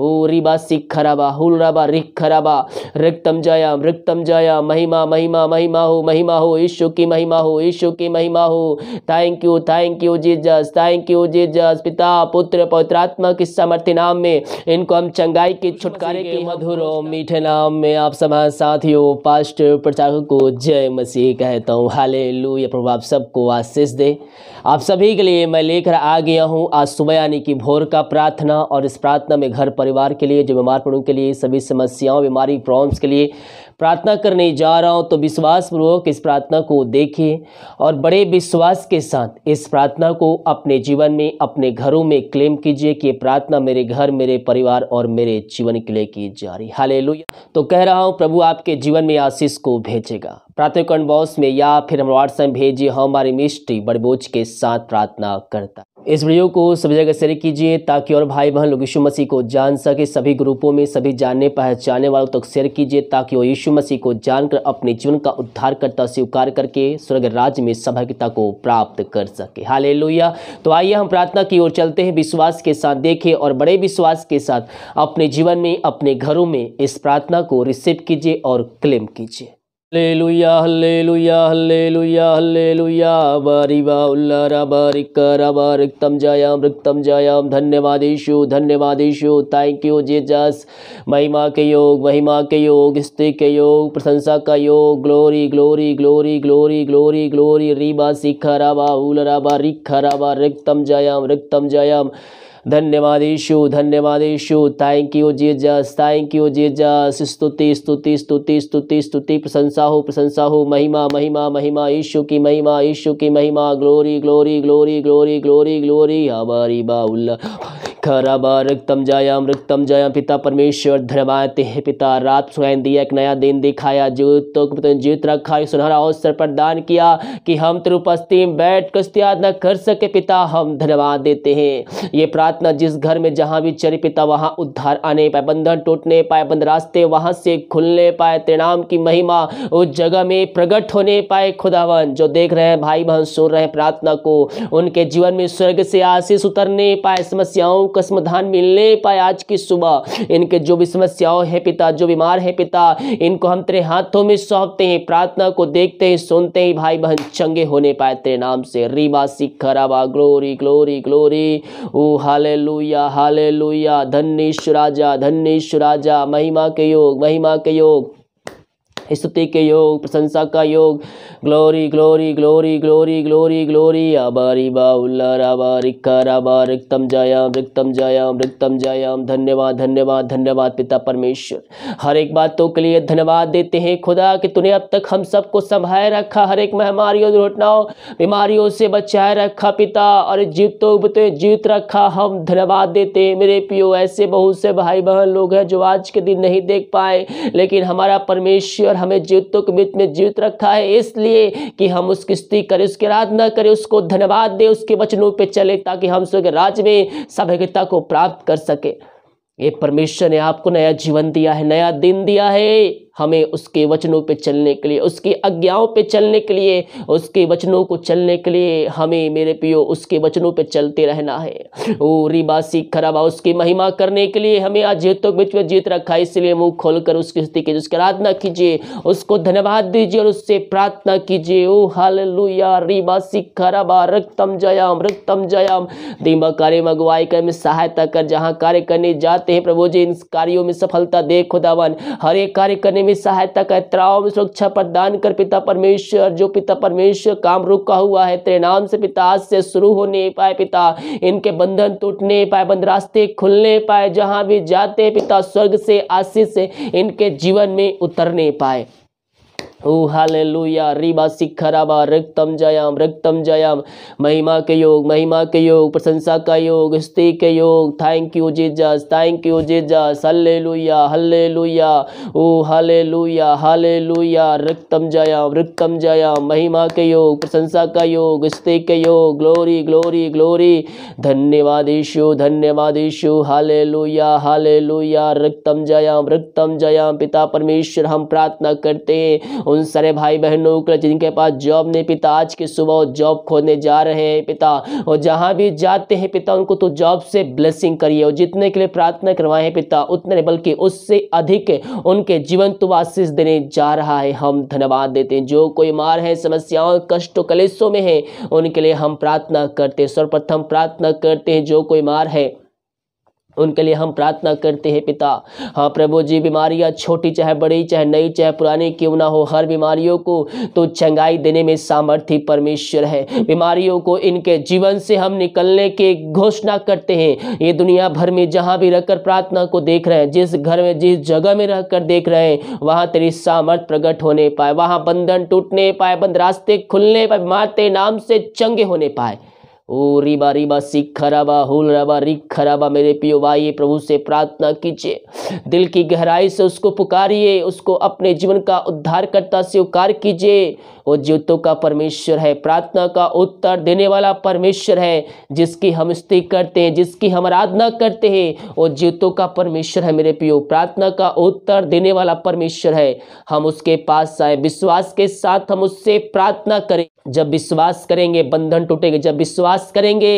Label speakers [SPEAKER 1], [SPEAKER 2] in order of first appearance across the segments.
[SPEAKER 1] महिमा महिमा महिमा हो महिमा हो की महिमा हो की महिमा हो thank you thank you Jesus thank you Jesus पिता पुत्र नाम में इनको हम चंगाई के छुटकारे के मधुर मीठे नाम में आप समान साथियों पास्ट प्रचारकों को जय मसीह कहता हूँ हाले लू ये प्रभु आप सबको आशीष दे आप सभी के लिए मैं लेकर आ गया हूँ आज सुबह यानी कि भोर का प्रार्थना और इस प्रार्थना में घर पर परिवार के लिए जो बीमार पड़ों के लिए सभी समस्याओं बीमारी प्रॉब्लम्स के लिए प्रार्थना करने जा रहा हूँ तो विश्वास पूर्वक इस प्रार्थना को देखिए और बड़े विश्वास के साथ इस प्रार्थना को अपने जीवन में अपने घरों में क्लेम कीजिए कि प्रार्थना मेरे घर मेरे परिवार और मेरे जीवन के लिए की जा रही हाले तो कह रहा हूँ प्रभु आपके जीवन में आशीष को भेजेगा प्रार्थना कॉन बॉक्स में या फिर हम व्हाट्सएप भेजिए हमारी मिस्ट्री बड़बोज के साथ प्रार्थना करता इस वीडियो को सभी जगह शेयर कीजिए ताकि और भाई बहन लोग यीशु मसीह को जान सके सभी ग्रुपों में सभी जानने पहचाने वालों तक शेयर कीजिए ताकि वो यीशु मसीह को जानकर अपने जीवन का उद्धार करता स्वीकार करके स्वर्ग राज्य में सहभागिता को प्राप्त कर सके लोहिया तो आइए हम प्रार्थना की ओर चलते हैं विश्वास के साथ देखें और बड़े विश्वास के साथ अपने जीवन में अपने घरों में इस प्रार्थना को रिसीव कीजिए और क्लेम कीजिए हल्लेलुया हल्लेलुया हल्लेलुया हल्लेलुया बरिवा उल्लरा बरिकरा बरिक्तम जयाम रिक्तम जयाम धन्यवादेशु धन्यवादेशु थैंक यू जीजस महिमा के योग महिमा के योग स्त्री के योग प्रशंसा का योग glory glory glory glory glory glory रीबा सिखरा बा उलरा बरिखरा बा रिक्तम जयाम रिक्तम जयाम धन्यवाद Yeshu thank you Jesus thank you Jesus स्तुति स्तुति स्तुति स्तुति स्तुति प्रशंसा हो प्रशंसा हो महिमा महिमा महिमा ईशु की महिमा ईशु की महिमा glory glory glory glory glory glory हमारी बाउल्ला खराबा रक्तम जयाम रक्तम पिता परमेश्वर धर्माते हैं पिता रात सुन दिया एक नया दिन दिखाया जीवित तो जीवित रखा सुनहरा अवसर प्रदान किया कि हम तेरे में बैठ कर न कर सके पिता हम धन्यवाद देते हैं ये प्रार्थना जिस घर में जहाँ भी चरे पिता वहाँ उद्धार आने पाए बंधन टूटने पाए बंद रास्ते वहाँ से खुलने पाए त्रिणाम की महिमा उस जगह में प्रकट होने पाए खुदावन जो देख रहे हैं भाई बहन सुन रहे हैं प्रार्थना को उनके जीवन में स्वर्ग से आशीष उतरने पाए समस्याओं कसमधान मिलने पाए आज की सुबह इनके जो भी समस्याओं है पिता जो बीमार है पिता इनको हम तेरे हाथों में सौंपते हैं प्रार्थना को देखते हैं सुनते हैं भाई बहन चंगे होने पाए तेरे नाम से रीवा सिखा ग्लोरी ग्लोरी ग्लोरी ओ हाले लुया हाले लुया धन्य राजा धन्य राजा महिमा के योग महिमा के योग स्तुति के योग प्रशंसा का योग glory glory glory glory glory glory आबारी बाउल्ला राबा रिक्तम जायाम रिक्तम जायाम रिक्तम जायाम धन्यवाद धन्यवाद धन्यवाद पिता परमेश्वर हर एक बातों के लिए धन्यवाद देते हैं खुदा कि तूने अब तक हम सबको संभाए रखा हर एक महामारियों दुर्घटनाओं बीमारियों से बचाए रखा पिता और जीतो तो जीत रखा हम धन्यवाद देते हैं मेरे पियो ऐसे बहुत से भाई बहन लोग हैं जो आज के दिन नहीं देख पाए लेकिन हमारा परमेश्वर हमें जीवितों के बीच में जीवित रखा है इसलिए कि हम उसकी स्तुति करें उसकी आराधना करें उसको धन्यवाद दें उसके वचनों पर चले ताकि हम स्वर्ग राज्य में सभ्यता को प्राप्त कर सके ये परमेश्वर ने आपको नया जीवन दिया है नया दिन दिया है हमें उसके वचनों पे चलने के लिए उसकी आज्ञाओं पे चलने के लिए उसके वचनों को चलने के लिए हमें मेरे पियो उसके वचनों पे चलते रहना है ओ रिबासी खराबा उसकी महिमा करने के लिए हमें आज जीतों के बीच में जीत रखा है इसलिए मुँह खोल कर उसकी स्थिति की उसकी आराधना कीजिए उसको धन्यवाद दीजिए और उससे प्रार्थना कीजिए ओ हाल लुया रिबासी खराबा रक्तम जयाम रक्तम जयाम दिमा कार्य मगवाई कर सहायता कर जहाँ कार्य करने जाते हैं प्रभु जी इन कार्यों में सफलता दे खुदावन हर एक कार्य करने में सहायता कर में सुरक्षा प्रदान कर पिता परमेश्वर जो पिता परमेश्वर काम रुका हुआ है तेरे नाम से पिता आज से शुरू होने पाए पिता इनके बंधन टूटने पाए बंद रास्ते खुलने पाए जहाँ भी जाते पिता स्वर्ग से आशीष से इनके जीवन में उतरने पाए ओ हालेलुया रिबा सिखराबा रक्तम जयाम रक्तम जयाम महिमा के योग महिमा के योग प्रशंसा का योग स्तुति के योग thank you Jesus thank you Jesus hallelujah hallelujah oh hallelujah hallelujah रक्तम जयाम रक्तम जयाम महिमा के योग प्रशंसा का योग स्तुति के योग ग्लोरी ग्लोरी ग्लोरी धन्यवाद यीशु धन्यवाद यीशु हालेलुया हालेलुया रक्तम जयाम रक्तम जयाम पिता परमेश्वर हम प्रार्थना करते हैं उन सारे भाई बहनों के जिनके पास जॉब नहीं पिता आज की सुबह जॉब खोने जा रहे हैं पिता और जहाँ भी जाते हैं पिता उनको तो जॉब से ब्लेसिंग करिए और जितने के लिए प्रार्थना करवाए हैं पिता उतने बल्कि उससे अधिक उनके जीवन तो आशीष देने जा रहा है हम धन्यवाद देते हैं जो कोई मार है समस्याओं कष्ट कलेशों में है उनके लिए हम प्रार्थना करते हैं सर्वप्रथम प्रार्थना करते हैं जो कोई मार है उनके लिए हम प्रार्थना करते हैं पिता हाँ प्रभु जी बीमारियाँ छोटी चाहे बड़ी चाहे नई चाहे पुरानी क्यों ना हो हर बीमारियों को तो चंगाई देने में सामर्थ्य परमेश्वर है बीमारियों को इनके जीवन से हम निकलने की घोषणा करते हैं ये दुनिया भर में जहाँ भी रहकर प्रार्थना को देख रहे हैं जिस घर में जिस जगह में रहकर देख रहे हैं वहाँ तेरी सामर्थ प्रकट होने पाए वहाँ बंधन टूटने पाए बंद रास्ते खुलने पाए मारते नाम से चंगे होने पाए ओ रिबा रिबा सिख रबा हुल रबा रिख रबा मेरे पियो भाई प्रभु से प्रार्थना कीजिए दिल की गहराई से उसको पुकारिए उसको अपने जीवन का उद्धारकर्ता उकार कीजिए वो ज्योतों का परमेश्वर है प्रार्थना का उत्तर देने वाला परमेश्वर है जिसकी हम स्थिति करते हैं जिसकी हम आराधना करते हैं वो ज्योतों का परमेश्वर है मेरे पियो प्रार्थना का उत्तर देने वाला परमेश्वर है हम उसके पास आए विश्वास के साथ हम उससे प्रार्थना करें जब विश्वास करेंगे बंधन टूटेंगे जब विश्वास करेंगे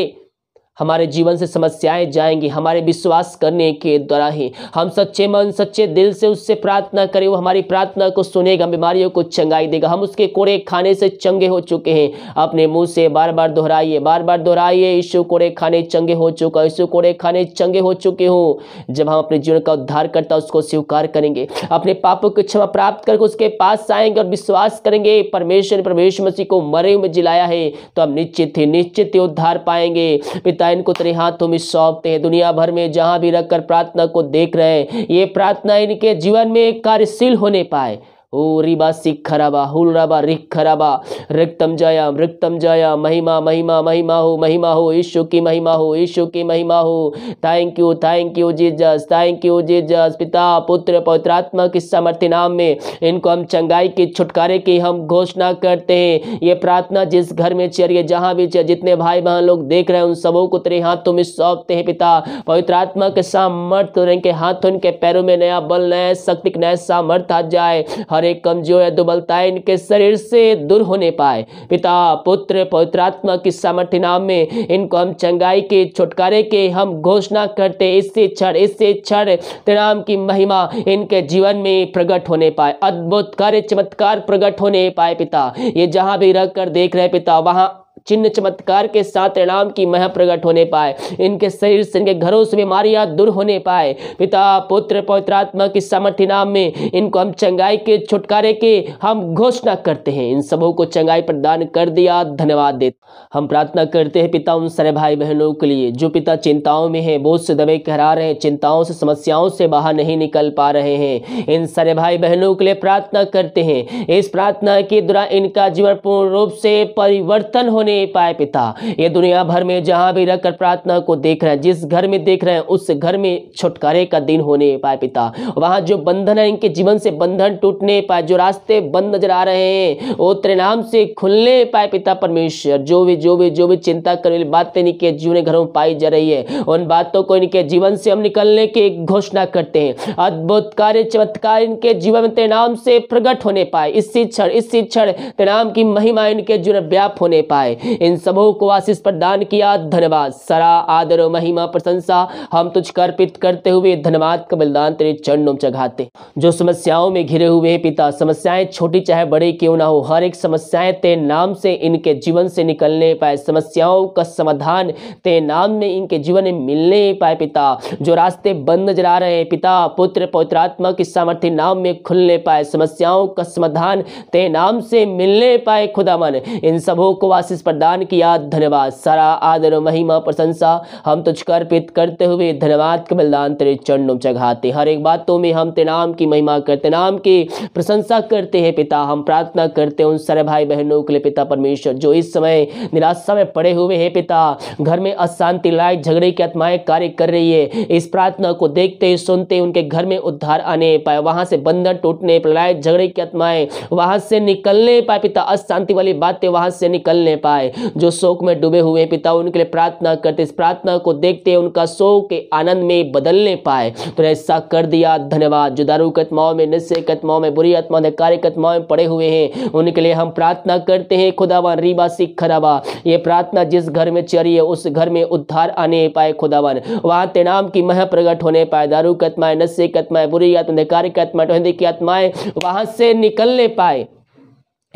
[SPEAKER 1] हमारे जीवन से समस्याएं जाएंगी हमारे विश्वास करने के द्वारा ही हम सच्चे मन सच्चे दिल से उससे प्रार्थना करें वो हमारी प्रार्थना को सुनेगा बीमारियों को चंगाई देगा हम उसके कोड़े खाने से चंगे हो चुके हैं अपने मुंह से बार बार दोहराइए बार बार दोहराइए ईशु कोड़े खाने चंगे हो चुका ईशु कोड़े खाने चंगे हो चुके हों जब हम अपने जीवन का उद्धार करता उसको स्वीकार करेंगे अपने पापों की क्षमा प्राप्त करके उसके पास आएंगे और विश्वास करेंगे परमेश्वर ने परमेश्वर मसीह को मरे में जिलाया है तो हम निश्चित ही निश्चित ही उद्धार पाएंगे पिता लाइन को तेरे हाथों में सौंपते हैं दुनिया भर में जहाँ भी रखकर प्रार्थना को देख रहे हैं ये प्रार्थना इनके जीवन में कार्यशील होने पाए ओ रिबा सिख रबा हु रबा रिख रबा रिक्तम जया रिक्तम जया महिमा महिमा महिमा हो महिमा हो ईशु की महिमा हो ईशु की महिमा हो thank you thank you Jesus thank you Jesus पिता पुत्र पवित्रात्मा की समर्थ नाम में इनको हम चंगाई के छुटकारे की हम घोषणा करते हैं ये प्रार्थना जिस घर में चल जहाँ भी चल जितने भाई बहन लोग देख रहे हैं उन सबों को तेरे हाथों में सौंपते हैं पिता पवित्र आत्मा के सामर्थ्य इनके हाथों इनके पैरों में नया बल नया शक्ति नया सामर्थ्य आ जाए और एक कमजोर दुबलता इनके शरीर से दूर होने पाए पिता पुत्र पवित्रात्मा की सामर्थ्य नाम में इनको हम चंगाई के छुटकारे के हम घोषणा करते इससे क्षण इससे क्षण तेनाम की महिमा इनके जीवन में प्रकट होने पाए अद्भुत कार्य चमत्कार प्रकट होने पाए पिता ये जहाँ भी रख कर देख रहे पिता वहाँ चिन्ह चमत्कार के साथ प्रणाम की मह प्रकट होने पाए इनके शरीर से इनके घरों से बीमारियां दूर होने पाए पिता पुत्र पवित्रात्मा की सामर्थ्य नाम में इनको हम चंगाई के छुटकारे के हम घोषणा करते हैं इन सबों को चंगाई प्रदान कर दिया धन्यवाद दे हम प्रार्थना करते हैं पिता उन सारे भाई बहनों के लिए जो पिता चिंताओं में है बोझ से दबे कहरा रहे हैं चिंताओं से समस्याओं से बाहर नहीं निकल पा रहे हैं इन सारे भाई बहनों के लिए प्रार्थना करते हैं इस प्रार्थना के दौरान इनका जीवन पूर्ण रूप से परिवर्तन होने दे पाए पिता ये दुनिया भर में जहाँ भी रहकर प्रार्थना को देख रहे हैं जिस घर में देख रहे हैं उस घर में छुटकारे का दिन होने पाए पिता वहाँ जो बंधन है इनके जीवन से बंधन टूटने पाए जो रास्ते बंद नजर आ रहे हैं वो त्रिनाम से खुलने पाए पिता परमेश्वर जो भी जो भी जो भी चिंता करने वाली बातें इनके जीवन घरों में पाई जा रही है उन बातों को इनके जीवन से हम निकलने की घोषणा करते हैं अद्भुत कार्य चमत्कार इनके जीवन में तेरे से प्रकट होने पाए इसी क्षण इसी क्षण तेनाम की महिमा इनके जीवन व्याप होने पाए है इन सबों को आशीष प्रदान किया धन्यवाद सरा आदर महिमा प्रशंसा हम तुझ अर्पित करते हुए धन्यवाद का बलिदान तेरे चरणों में चढ़ाते जो समस्याओं में घिरे हुए हैं पिता समस्याएं छोटी चाहे बड़े क्यों ना हो हर एक समस्याएं तेरे नाम से इनके जीवन से निकलने पाए समस्याओं का समाधान तेरे नाम में इनके जीवन में मिलने पाए पिता जो रास्ते बंद नजर आ रहे हैं पिता पुत्र पौत्रात्मा की सामर्थ्य नाम में खुलने पाए समस्याओं का समाधान तेरे नाम से मिलने पाए खुदा मन इन सबों को आशीष आशीष प्रदान किया धन्यवाद सारा आदर महिमा प्रशंसा हम तुझक अर्पित करते हुए धन्यवाद के बलिदान तेरे चरणों में चढ़ाते हर एक बातों में हम तेरे नाम की महिमा करते नाम की प्रशंसा करते हैं पिता हम प्रार्थना करते हैं उन सारे भाई बहनों के लिए पिता परमेश्वर जो इस समय निराशा में पड़े हुए हैं पिता घर में अशांति लाए झगड़े की आत्माएं कार्य कर रही है इस प्रार्थना को देखते सुनते उनके घर में उद्धार आने पाए वहां से बंधन टूटने लाए झगड़े की आत्माएं वहां से निकलने पाए पिता अशांति वाली बातें वहां से निकलने पाए पाए जो शोक में डूबे हुए पिता उनके लिए प्रार्थना करते इस प्रार्थना को देखते उनका शोक के आनंद में बदलने पाए तो ऐसा कर दिया धन्यवाद जो दारू कत्माओं में नशे कत्माओं में बुरी आत्मा ने कार्य कत्माओं में पड़े हुए हैं उनके लिए हम प्रार्थना करते हैं खुदावन रीबा सिख खराबा ये प्रार्थना जिस घर में चरी है उस घर में उद्धार आने पाए खुदावन वहाँ तेनाम की मह प्रकट होने पाए दारू कत्माएं नशे कत्माएं बुरी आत्मा ने कार्य कत्मा टोहदे की आत्माएं वहाँ से निकलने पाए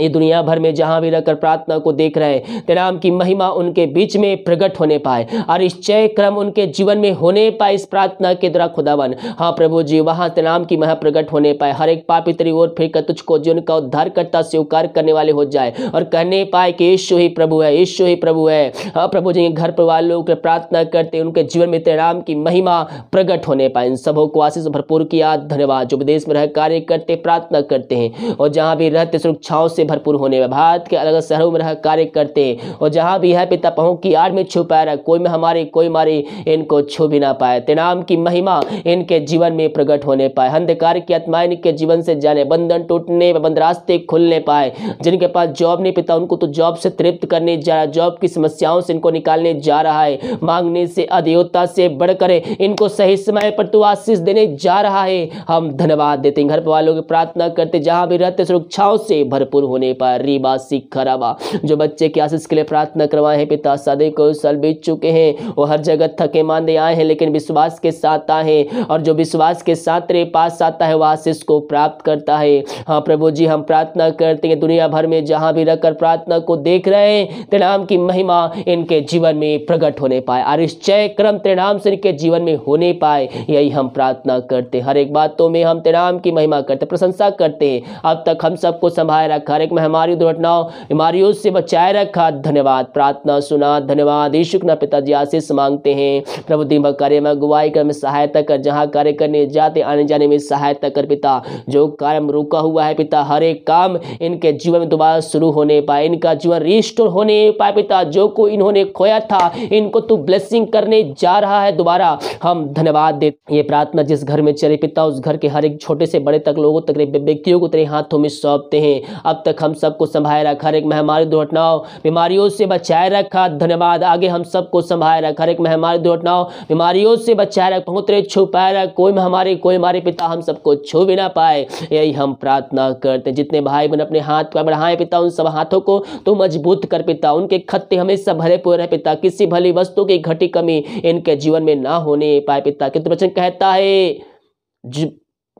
[SPEAKER 1] ये दुनिया भर में जहाँ भी रहकर प्रार्थना को देख रहे हैं नाम की महिमा उनके बीच में प्रकट होने पाए और इस चय क्रम उनके जीवन में होने पाए इस प्रार्थना के द्वारा खुदावन हाँ प्रभु जी वहाँ नाम की महा प्रकट होने पाए हर एक पापी तेरी ओर फिर कर तुझको जो उनका उद्धार करता स्वीकार करने वाले हो जाए और कहने पाए कि ईश्व ही प्रभु है यीशु ही प्रभु है हाँ प्रभु जी घर पर वालों लोग प्रार्थना करते उनके जीवन में नाम की महिमा प्रकट होने पाए इन सबों को आशीष भरपूर किया धन्यवाद जो विदेश में रह कार्य करते प्रार्थना करते हैं और जहाँ भी रहते सुरक्षाओं से से भरपूर होने में भारत के अलग अलग शहरों में रह कार्य करते और जहाँ भी है पिता पहुँ की आड़ में छुपा रहा कोई में हमारे कोई मारे इनको छू भी ना पाए तेनाम की महिमा इनके जीवन में प्रकट होने पाए अंधकार की आत्मा इनके जीवन से जाने बंधन टूटने बंद रास्ते खुलने पाए जिनके पास जॉब नहीं पिता उनको तो जॉब से तृप्त करने जा रहा जॉब की समस्याओं से इनको निकालने जा रहा है मांगने से अधियोता से बढ़कर इनको सही समय पर तू आशीष देने जा रहा है हम धन्यवाद देते हैं घर वालों की प्रार्थना करते जहां भी रहते सुरक्षाओं से भरपूर होने पर रीबा सिख रबा जो बच्चे की आशीष के लिए प्रार्थना करवाए हैं पिता सदे को साल बीत चुके हैं वो हर जगह थके मांदे आए हैं लेकिन विश्वास के साथ आए और जो विश्वास के साथ रे पास आता है वह आशीष को प्राप्त करता है हाँ प्रभु जी हम प्रार्थना करते हैं दुनिया भर में जहाँ भी रहकर प्रार्थना को देख रहे हैं तेरे की महिमा इनके जीवन में प्रकट होने पाए और इस क्रम तेरे से इनके जीवन में होने पाए यही हम प्रार्थना करते हर एक बातों में हम तेरे की महिमा करते प्रशंसा करते हैं अब तक हम सबको संभाल रखा अनेक महामारी दुर्घटनाओं बीमारियों से बचाए रखा धन्यवाद प्रार्थना सुना धन्यवाद यीशु न पिताजी आशीष मांगते हैं प्रभु दिन कार्य में अगुवाई कर में सहायता कर जहाँ कार्य करने जाते आने जाने में सहायता कर पिता जो कार्य रुका हुआ है पिता हर एक काम इनके जीवन में दोबारा शुरू होने पाए इनका जीवन रिस्टोर होने पाए पिता जो को इन्होंने खोया था इनको तू तो ब्लेसिंग करने जा रहा है दोबारा हम धन्यवाद दे ये प्रार्थना जिस घर में चले पिता उस घर के हर एक छोटे से बड़े तक लोगों तक व्यक्तियों को तेरे हाथों में सौंपते हैं अब तक तक हम सबको संभाए रखा हर एक महामारी दुर्घटनाओं बीमारियों से बचाए रखा धन्यवाद आगे हम सबको संभाए रखा हर एक महामारी दुर्घटनाओं बीमारियों से बचाए रख पहुँतरे छू पाए रख कोई महामारी कोई हमारे पिता हम सबको छू भी ना पाए यही हम प्रार्थना करते हैं जितने भाई बहन अपने हाथ पर बढ़ाए पिता उन सब हाथों को तो मजबूत कर पिता उनके खत्ते हमेशा भरे पूरे रहे पिता किसी भली वस्तु की घटी कमी इनके जीवन में ना होने पाए पिता किंतु वचन कहता है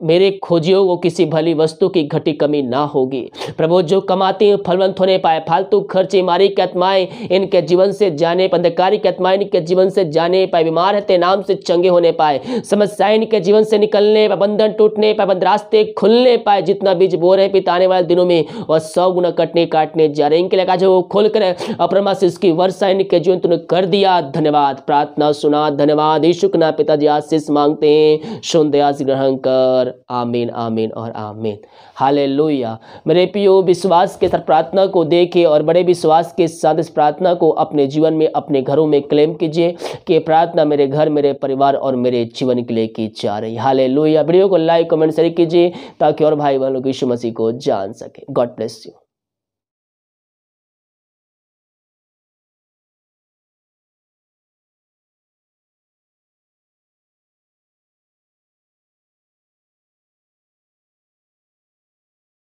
[SPEAKER 1] मेरे खोजियो वो किसी भली वस्तु की घटी कमी ना होगी प्रभु जो कमाती हैं फलवंत होने पाए फालतू खर्चे मारी की आत्माएं इनके जीवन से जाने पंधकारी की आत्माएं इनके जीवन से जाने पाए बीमार है नाम से चंगे होने पाए समस्याएं इनके जीवन से निकलने पर बंधन टूटने पाए बंद रास्ते खुलने पाए जितना बीज बो रहे पिता आने वाले दिनों में वह सौ गुना कटने काटने जा रहे इनके लिए जो वो खोल कर अपरमा से इसकी वर्षा इनके जीवन तुमने कर दिया धन्यवाद प्रार्थना सुना धन्यवाद ईशुक ना पिताजी आशीष मांगते हैं सुन दया ग्रहण कर पर आमीन आमीन और आमीन हाले मेरे पियो विश्वास के साथ प्रार्थना को देखे और बड़े विश्वास के साथ इस प्रार्थना को अपने जीवन में अपने घरों में क्लेम कीजिए कि प्रार्थना मेरे घर मेरे परिवार और मेरे जीवन के लिए की जा रही हाले वीडियो को लाइक कमेंट शेयर कीजिए ताकि और भाई बहनों की यीशु मसीह को जान सके गॉड ब्लेस यू